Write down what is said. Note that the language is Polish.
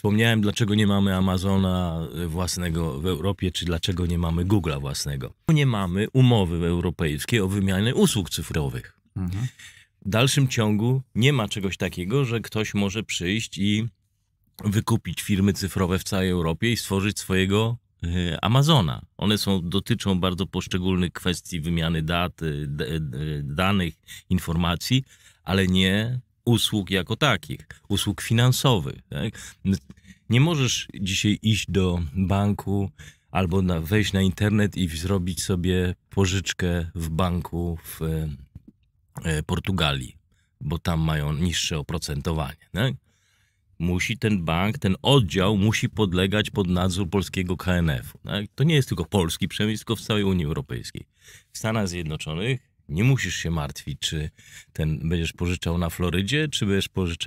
wspomniałem, dlaczego nie mamy Amazona e, własnego w Europie, czy dlaczego nie mamy Google'a własnego. Nie mamy umowy europejskiej o wymianie usług cyfrowych. Mhm. W dalszym ciągu nie ma czegoś takiego, że ktoś może przyjść i wykupić firmy cyfrowe w całej Europie i stworzyć swojego e, Amazona. One są, dotyczą bardzo poszczególnych kwestii wymiany dat, e, danych, informacji, ale nie usług jako takich, usług finansowych. Tak? Nie możesz dzisiaj iść do banku albo na, wejść na internet i zrobić sobie pożyczkę w banku w e, Portugalii, bo tam mają niższe oprocentowanie. Tak? Musi ten bank, ten oddział musi podlegać pod nadzór polskiego KNF-u. Tak? To nie jest tylko polski przemysł, tylko w całej Unii Europejskiej. W Stanach Zjednoczonych nie musisz się martwić, czy ten będziesz pożyczał na Florydzie, czy będziesz pożyczał